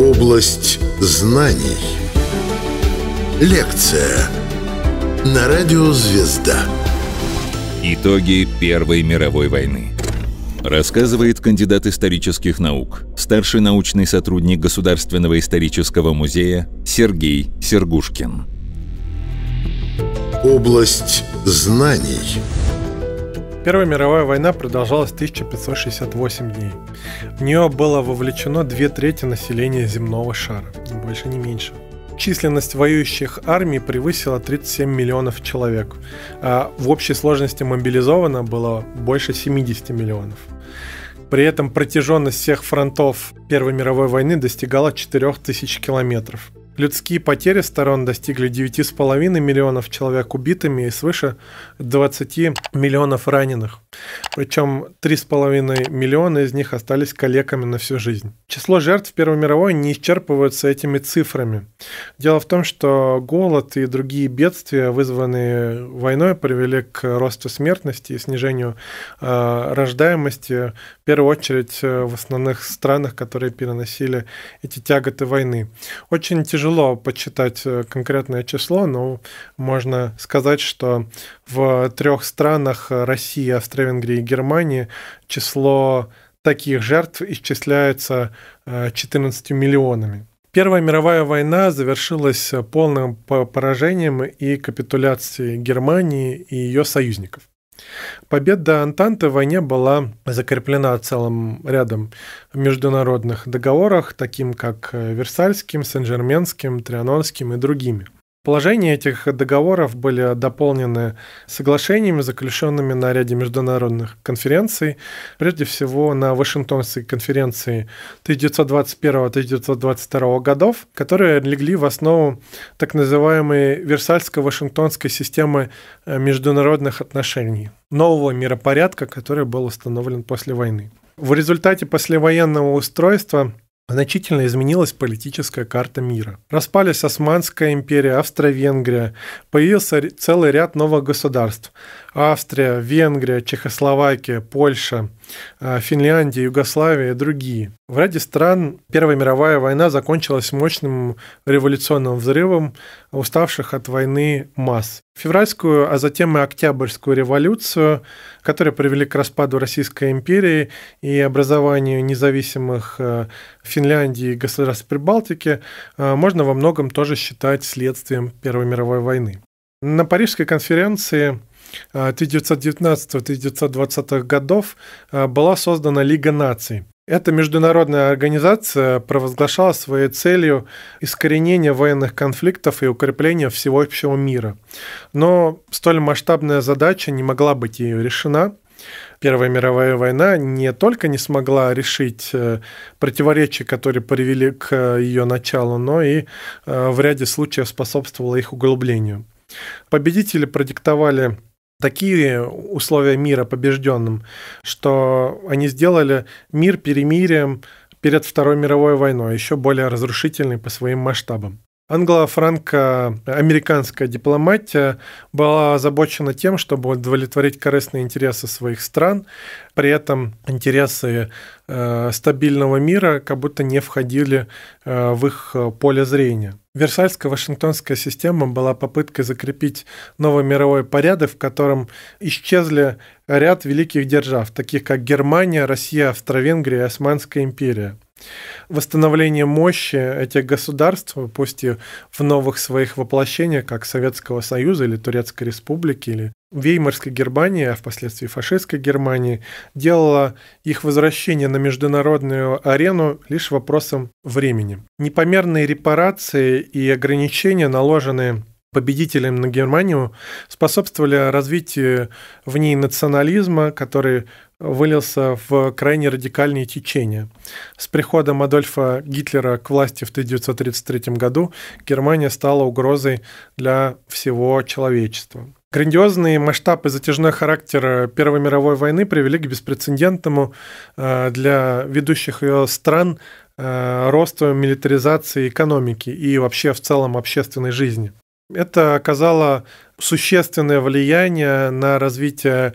Область знаний. Лекция на радио «Звезда». Итоги Первой мировой войны. Рассказывает кандидат исторических наук, старший научный сотрудник Государственного исторического музея Сергей Сергушкин. Область знаний. Первая мировая война продолжалась 1568 дней. В нее было вовлечено две трети населения земного шара, больше не меньше. Численность воюющих армий превысила 37 миллионов человек, а в общей сложности мобилизовано было больше 70 миллионов. При этом протяженность всех фронтов Первой мировой войны достигала 4000 километров. Людские потери сторон достигли 9,5 миллионов человек убитыми и свыше 20 миллионов раненых. Причем 3,5 миллиона из них остались калеками на всю жизнь. Число жертв Первой мировой не исчерпываются этими цифрами. Дело в том, что голод и другие бедствия, вызванные войной, привели к росту смертности и снижению э, рождаемости, в первую очередь э, в основных странах, которые переносили эти тяготы войны. Очень тяжело тяжело почитать э, конкретное число, но можно сказать, что в трех странах э, России, Австро-Венгрии и Германии число таких жертв исчисляется 14 э, миллионами. Первая мировая война завершилась полным поражением и капитуляцией Германии и ее союзников. Победа Антанты в войне была закреплена целым рядом международных договорах, таким как э, Версальским, Сен-Жерменским, Трианонским и другими – Положения этих договоров были дополнены соглашениями, заключенными на ряде международных конференций, прежде всего на Вашингтонской конференции 1921-1922 годов, которые легли в основу так называемой Версальско-Вашингтонской системы э, международных отношений, нового миропорядка, который был установлен после войны. В результате послевоенного устройства Значительно изменилась политическая карта мира. Распались Османская империя, Австро-Венгрия, появился целый ряд новых государств. Австрия, Венгрия, Чехословакия, Польша, а, Финляндия, Югославия и другие. В ряде стран Первая мировая война закончилась мощным революционным взрывом уставших от войны масс. Февральскую, а затем и Октябрьскую революцию, которые привели к распаду Российской империи и образованию независимых а, Финляндии и государств Прибалтики, а, можно во многом тоже считать следствием Первой мировой войны. На Парижской конференции 1919-1920 годов э, была создана Лига наций. Эта международная организация провозглашала своей целью искоренение военных конфликтов и укрепление всего общего мира. Но столь масштабная задача не могла быть ее решена. Первая мировая война не только не смогла решить э, противоречия, которые привели к э, ее началу, но и в ряде случаев способствовала их углублению. Победители продиктовали такие условия мира побежденным, что они сделали мир перемирием перед Второй мировой войной, еще более разрушительный по своим масштабам англо-франко-американская дипломатия была озабочена тем, чтобы удовлетворить корыстные интересы своих стран, при этом интересы э, стабильного мира как будто не входили э, в их поле зрения. Версальская Вашингтонская система была попыткой закрепить новый мировой порядок, в котором исчезли ряд великих держав, таких как Германия, Россия, Австро-Венгрия и Османская империя – восстановление мощи этих государств, пусть и в новых своих воплощениях, как Советского Союза или Турецкой Республики, или Веймарской Германии, а впоследствии фашистской Германии, делало их возвращение на международную арену лишь вопросом времени. Непомерные репарации и ограничения, наложенные победителем на Германию, способствовали развитию в ней национализма, который вылился в крайне радикальные течения. С приходом Адольфа Гитлера к власти в 1933 году Германия стала угрозой для всего человечества. Грандиозный масштаб и затяжной характер Первой мировой войны привели к беспрецедентному э, для ведущих ее стран э, росту милитаризации экономики и вообще в целом общественной жизни. Это оказало существенное влияние на развитие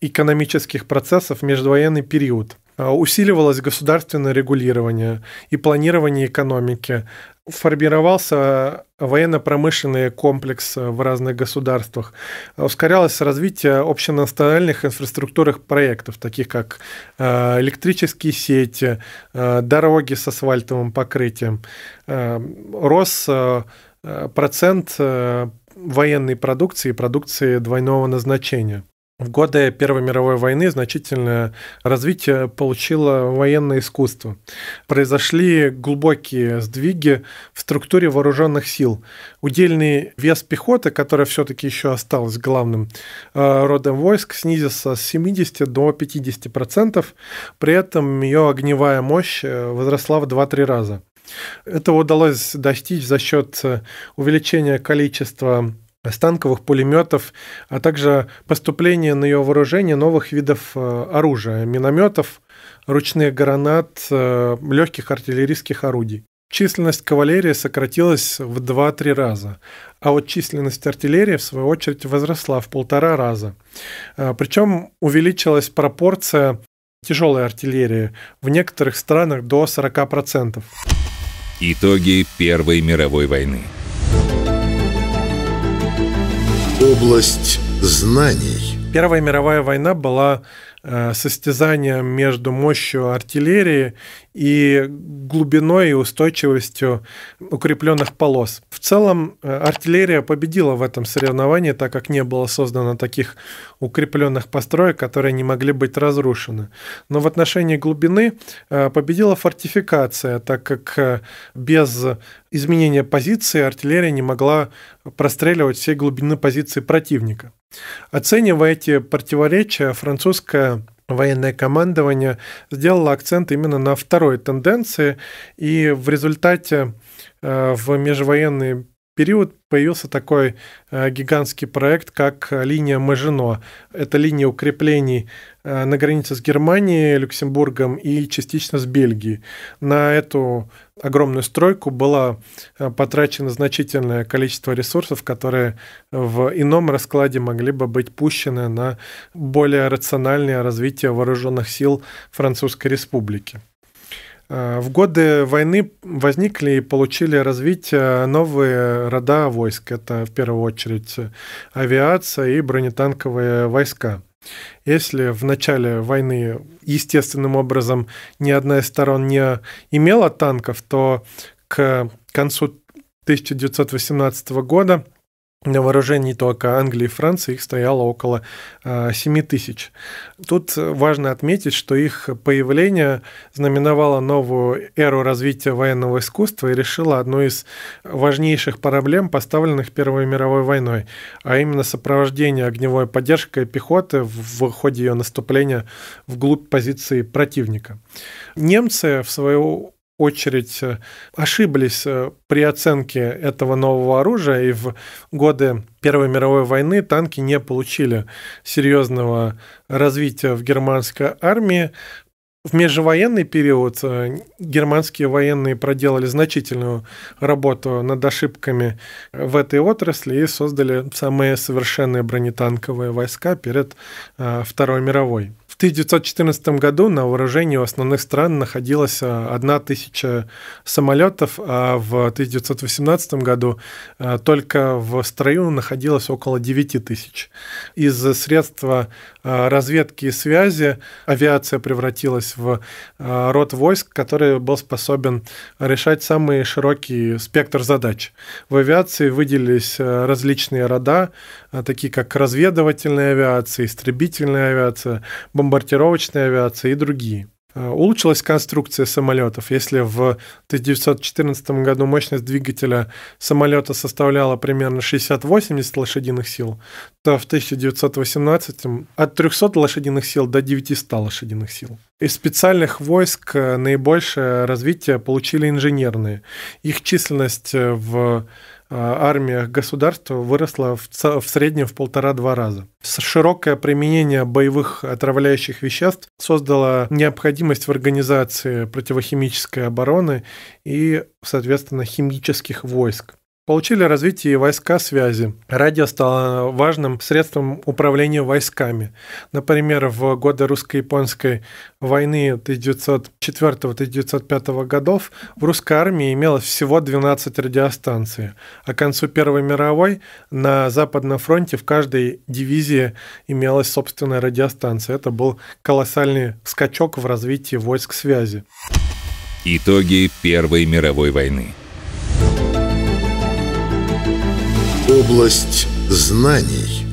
экономических процессов в междувоенный период. А, усиливалось государственное регулирование и планирование экономики. Формировался военно-промышленный комплекс в разных государствах. А, ускорялось развитие общенациональных инфраструктурных проектов, таких как а, электрические сети, дороги с асфальтовым покрытием. Рос Э, процент э, военной продукции и продукции двойного назначения. В годы Первой мировой войны значительное развитие получило военное искусство. Произошли глубокие сдвиги в структуре вооруженных сил. Удельный вес пехоты, которая все-таки еще осталась главным э, родом войск, снизился с 70 до 50%. При этом ее огневая мощь возросла в 2-3 раза. Это удалось достичь за счет э, увеличения количества станковых пулеметов, а также поступления на ее вооружение новых видов э, оружия, минометов, ручных гранат, э, легких артиллерийских орудий. Численность кавалерии сократилась в 2-3 раза, а вот численность артиллерии, в свою очередь, возросла в полтора раза. Причем увеличилась пропорция тяжелой артиллерии в некоторых странах до 40%. Итоги Первой мировой войны. Область знаний. Первая мировая война была Э, состязание между мощью артиллерии и глубиной и устойчивостью укрепленных полос. В целом э, артиллерия победила в этом соревновании, так как не было создано таких укрепленных построек, которые не могли быть разрушены. Но в отношении глубины э, победила фортификация, так как без изменения позиции артиллерия не могла простреливать всей глубины позиции противника. Оценивая эти противоречия, французское военное командование сделало акцент именно на второй тенденции, и в результате э, в межвоенный период появился такой э, гигантский проект, как э, линия Мажино. Это линия укреплений э, на границе с Германией, Люксембургом и частично с Бельгией. На эту огромную стройку было потрачено значительное количество ресурсов, которые в ином раскладе могли бы быть пущены на более рациональное развитие вооруженных сил Французской Республики. Э, в годы войны возникли и получили развитие новые рода войск. Это в первую очередь авиация и бронетанковые войска. Если в начале войны естественным образом ни одна из сторон не имела танков, то к концу 1918 года на вооружении только Англии и Франции их стояло около 7 а, тысяч. Тут важно отметить, что их появление знаменовало новую эру развития военного искусства и решило одну из важнейших проблем, поставленных Первой мировой войной, а именно сопровождение огневой поддержкой пехоты в ходе ее наступления вглубь позиции противника. Немцы, в свою очередь э, ошиблись э, при оценке этого нового оружия, и в годы Первой мировой войны танки не получили серьезного развития в германской армии. В межвоенный период э, германские военные проделали значительную работу над ошибками в этой отрасли и создали самые совершенные бронетанковые войска перед Второй мировой. В 1914 году на вооружении у основных стран находилось 1000 а, самолетов, а в 1918 году а, только в строю находилось около 9000. Из средства а, разведки и связи авиация превратилась в род войск, который был способен решать самый широкий спектр задач. В авиации выделились различные рода, а, такие как разведывательная авиация, истребительная авиация, бомбардировочная авиация и другие. А, улучшилась конструкция самолетов. Если в 1914 году мощность двигателя самолета составляла примерно 60-80 лошадиных сил, то в 1918 от 300 лошадиных сил до 900 лошадиных сил. Из специальных войск э, наибольшее развитие получили инженерные. Их численность э, в а, армия государства выросла в, в среднем в полтора-два раза. Широкое применение боевых отравляющих веществ создало необходимость в организации противохимической обороны и, соответственно, химических войск. Получили развитие войска связи. Радио стало важным средством управления войсками. Например, в годы русско-японской войны 1904-1905 годов в русской армии имелось всего 12 радиостанций, а к концу Первой мировой на Западном фронте в каждой дивизии имелась собственная радиостанция. Это был колоссальный скачок в развитии войск связи. Итоги Первой мировой войны – Область знаний.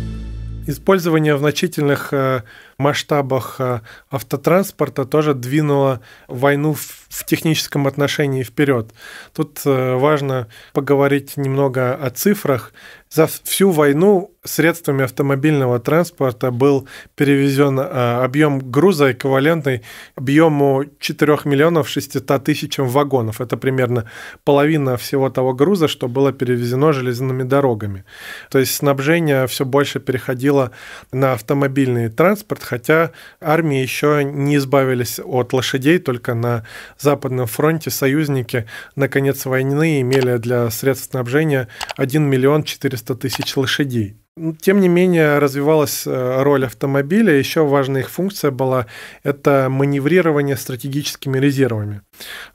Использование в значительных э, масштабах э, автотранспорта тоже двинуло войну в техническом отношении вперед. Тут э, важно поговорить немного о цифрах. За всю войну средствами автомобильного транспорта был перевезен э, объем груза, эквивалентный объему 4 миллионов 600 тысячам вагонов. Это примерно половина всего того груза, что было перевезено железными дорогами. То есть снабжение все больше переходило на автомобильный транспорт, хотя армии еще не избавились от лошадей, только на Западном фронте союзники на конец войны имели для средств снабжения 1 миллион 400 400 тысяч лошадей. Ну, тем не менее, развивалась э, роль автомобиля. Еще важная их функция была – это маневрирование стратегическими резервами.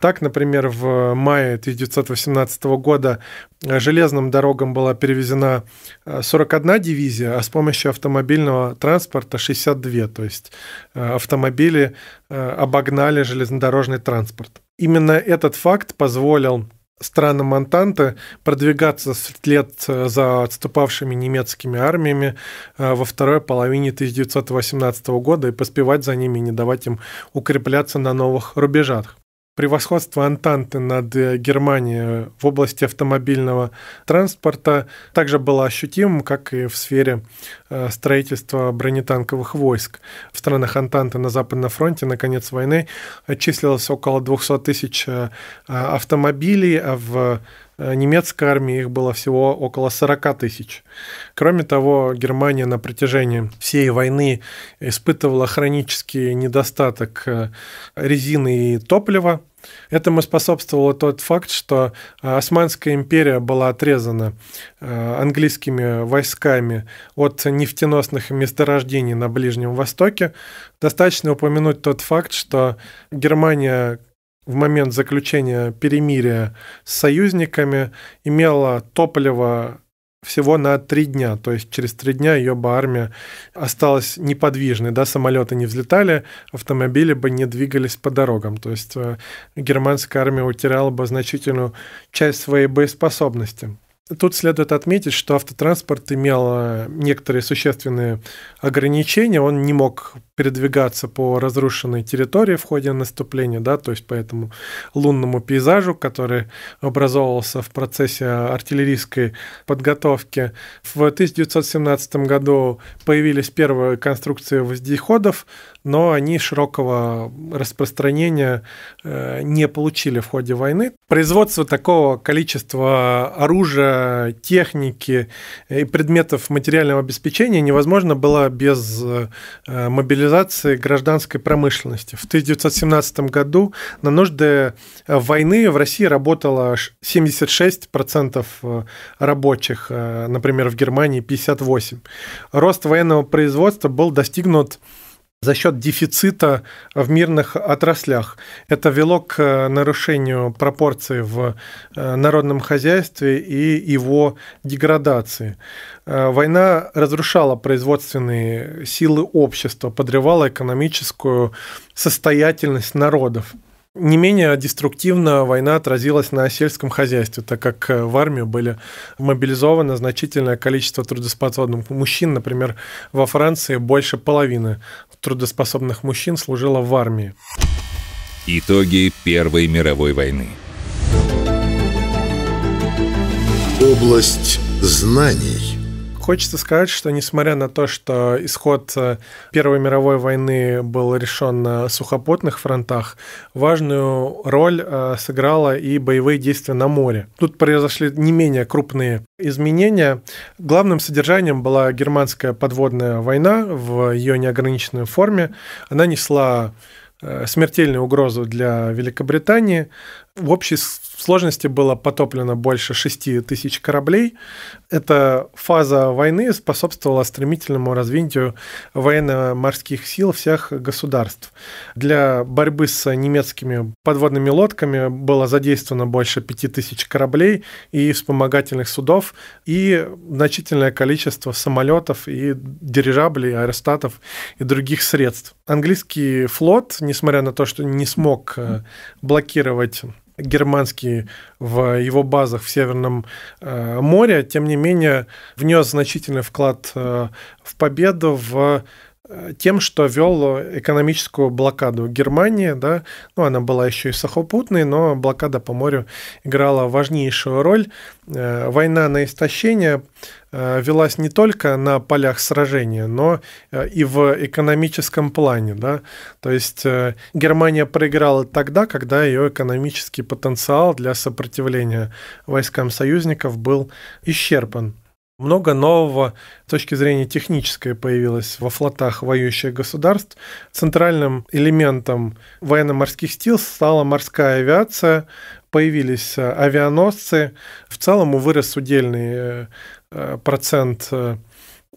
Так, например, в мае 1918 года э, железным дорогам была перевезена 41 э, дивизия, а с помощью автомобильного транспорта 62. То есть автомобили обогнали железнодорожный транспорт. Именно этот факт позволил странам Монтанты продвигаться вслед э, за отступавшими немецкими армиями э, во второй половине 1918 года и поспевать за ними, не давать им укрепляться на новых рубежах превосходство Антанты над э, Германией в области автомобильного транспорта также было ощутимым, как и в сфере э, строительства бронетанковых войск. В странах Антанты на Западном фронте на конец войны числилось около 200 тысяч э, автомобилей, а в Э, немецкой армии их было всего около 40 тысяч. Кроме того, Германия на протяжении всей войны испытывала хронический недостаток э, резины и топлива. Этому способствовало тот факт, что э, Османская империя была отрезана английскими войсками от нефтеносных месторождений на Ближнем Востоке. Достаточно упомянуть тот факт, что Германия в момент заключения перемирия с союзниками имела топливо всего на три дня. То есть через три дня ее бы армия осталась неподвижной. Да, самолеты не взлетали, автомобили бы не двигались по дорогам. То есть э, германская армия утеряла бы значительную часть своей боеспособности. Тут следует отметить, что автотранспорт имел э, некоторые существенные ограничения. Он не мог передвигаться по разрушенной территории в ходе наступления, да, то есть по этому лунному пейзажу, который образовывался в процессе э, артиллерийской подготовки. В 1917 году появились первые конструкции вездеходов но они широкого распространения э, не получили в ходе войны. Производство такого количества оружия, техники э, и предметов материального обеспечения невозможно было без э, мобилизации гражданской промышленности. В 1917 году на нужды войны в России работало 76% рабочих, например, в Германии 58%. Рост военного производства был достигнут за счет дефицита в мирных отраслях. Это вело к э, нарушению пропорций в э, народном хозяйстве и его деградации. Э, война разрушала производственные силы общества, подрывала экономическую состоятельность народов. Не менее деструктивно война отразилась на сельском хозяйстве, так как э, в армию были мобилизовано значительное количество трудоспособных мужчин. Например, во Франции больше половины трудоспособных мужчин служило в армии. Итоги Первой мировой войны. Область знаний – Хочется сказать, что несмотря на то, что исход э, Первой мировой войны был решен на сухопутных фронтах, важную роль э, сыграла и боевые действия на море. Тут произошли не менее крупные изменения. Главным содержанием была германская подводная война в ее неограниченной форме. Она несла э, смертельную угрозу для Великобритании. В общей сложности было потоплено больше 6 тысяч кораблей. Эта фаза войны способствовала стремительному развитию военно-морских сил всех государств. Для борьбы с немецкими подводными лодками было задействовано больше 5 тысяч кораблей и вспомогательных судов, и значительное количество самолетов и дирижаблей, аэростатов и других средств. Английский флот, несмотря на то, что не смог э, блокировать германские в его базах в Северном э, море, тем не менее внес значительный вклад э, в победу в тем, что вел экономическую блокаду Германии, да, ну, она была еще и сухопутной, но блокада по морю играла важнейшую роль. Э, война на истощение э, велась не только на полях сражения, но э, и в экономическом плане, да, то есть Германия проиграла тогда, когда ее экономический потенциал для сопротивления войскам союзников был исчерпан. Много нового с точки зрения технической появилось во флотах воюющих государств. Центральным элементом военно-морских сил стала морская авиация, появились э, авианосцы. В целом вырос удельный э, э, процент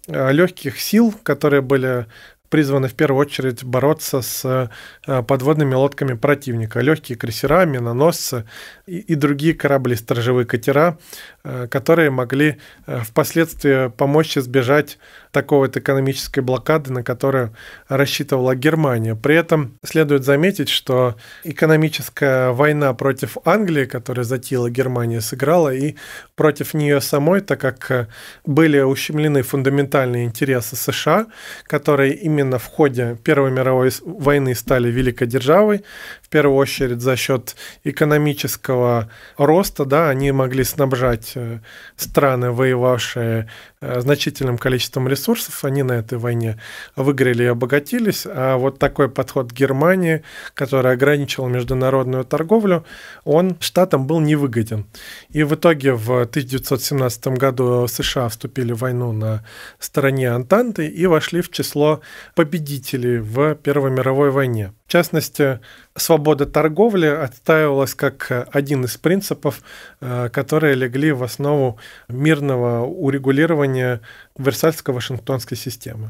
легких сил, которые были призваны в первую очередь бороться с э, подводными лодками противника. Легкие крейсера, миноносцы и, и другие корабли, сторожевые катера, э, которые могли э, впоследствии помочь избежать такой вот экономической блокады, на которую рассчитывала Германия. При этом следует заметить, что экономическая война против Англии, которая затеяла Германия, сыграла и против нее самой, так как э, были ущемлены фундаментальные интересы США, которые именно в ходе Первой мировой войны стали великой державой, в первую очередь за счет экономического роста, да, они могли снабжать э, страны, воевавшие Э, значительным количеством ресурсов, они на этой войне выиграли и обогатились, а вот такой подход Германии, который ограничил международную торговлю, он штатам был невыгоден. И в итоге в 1917 году США вступили в войну на стороне Антанты и вошли в число победителей в Первой мировой войне. В частности, свобода торговли отстаивалась как один из принципов, э, которые легли в основу мирного урегулирования Версальско-Вашингтонской системы.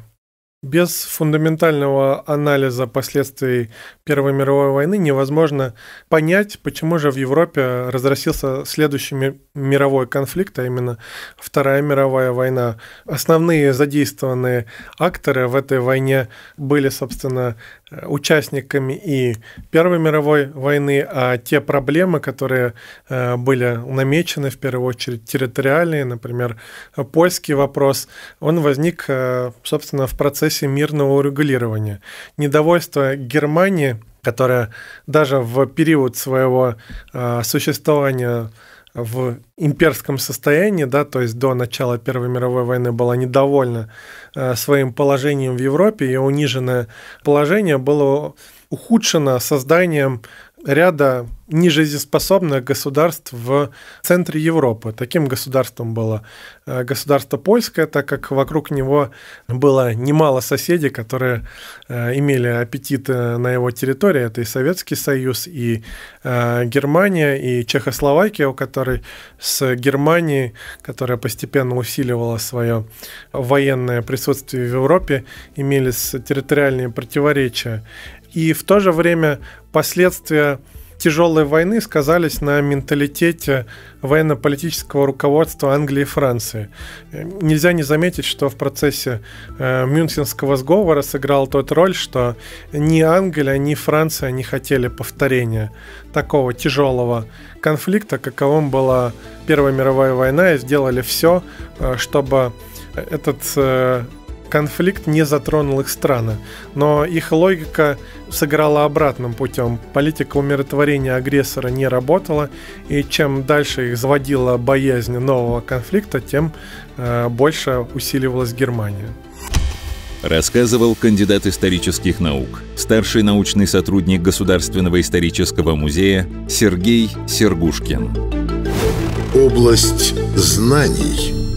Без фундаментального анализа последствий Первой мировой войны невозможно понять, почему же в Европе разрастился следующий мировой конфликт, а именно Вторая мировая война. Основные задействованные акторы в этой войне были, собственно, Э, участниками и Первой мировой войны, а те проблемы, которые э, были намечены, в первую очередь территориальные, например, польский вопрос, он возник, э, собственно, в процессе мирного урегулирования. Недовольство Германии, которая даже в период своего существования в имперском состоянии, да, то есть до начала Первой мировой войны была недовольна э, своим положением в Европе, ее униженное положение было ухудшено созданием ряда нежизнеспособных государств в центре Европы. Таким государством было э, государство польское, так как вокруг него было немало соседей, которые э, имели аппетит на его территории. Это и Советский Союз, и э, Германия, и Чехословакия, у которой с Германией, которая постепенно усиливала свое военное присутствие в Европе, имелись территориальные противоречия. И в то же время последствия тяжелой войны сказались на менталитете военно-политического руководства Англии и Франции. Эм, нельзя не заметить, что в процессе э, Мюнхенского сговора сыграл тот роль, что ни Англия, ни Франция не хотели повторения такого тяжелого конфликта, каковым была Первая мировая война, и сделали все, э, чтобы э, этот э, конфликт не затронул их страны, но их логика сыграла обратным путем. Политика умиротворения агрессора не работала, и чем дальше их заводила боязнь нового конфликта, тем э, больше усиливалась Германия. Рассказывал кандидат исторических наук, старший научный сотрудник Государственного исторического музея Сергей Сергушкин. Область знаний –